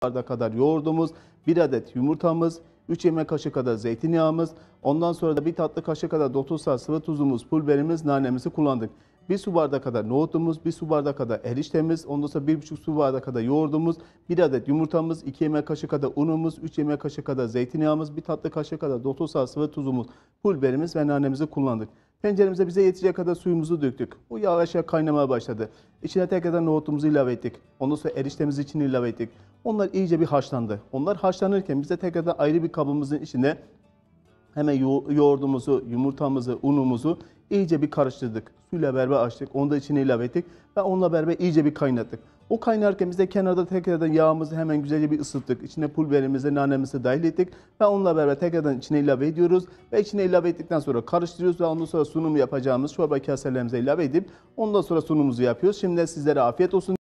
kadar yoğurdumuz, 1 adet yumurtamız, 3 yemek kaşığı kadar zeytinyağımız, ondan sonra da 1 tatlı kaşığı kadar dotosa sıvı tuzumuz, pul biberimiz, nanemizi kullandık. 1 su bardağı kadar nohutumuz, 1 su bardağı kadar eriştemiz, ondan sonra 1,5 su bardağı kadar yoğurdumuz, 1 adet yumurtamız, 2 yemek kaşığı kadar unumuz, 3 yemek kaşığı kadar zeytinyağımız, 1 tatlı kaşığı kadar dotosa sıvı tuzumuz, pul ve nanemizi kullandık. Tenceremize bize yetecek kadar suyumuzu döktük. Bu yavaş yavaş kaynamaya başladı. İçine tekrardan nohutumuzu ilave ettik. Ondan sonra eriştemizi için ilave ettik. Onlar iyice bir haşlandı. Onlar haşlanırken bize tekrardan ayrı bir kabımızın içine hemen yo- yoğurdumuzu, yumurtamızı, unumuzu iyice bir karıştırdık. Suyla beraber açtık. Onu da içine ilave ettik ve onunla beraber iyice bir kaynattık. O kaynarken biz de kenarda tekrardan yağımızı hemen güzelce bir ısıttık. İçine pul nanemizi dahil ettik ve onunla beraber tekrardan içine ilave ediyoruz. Ve içine ilave ettikten sonra karıştırıyoruz ve ondan sonra sunumu yapacağımız çorba kaselerimize ilave edip ondan sonra sunumumuzu yapıyoruz. Şimdi sizlere afiyet olsun.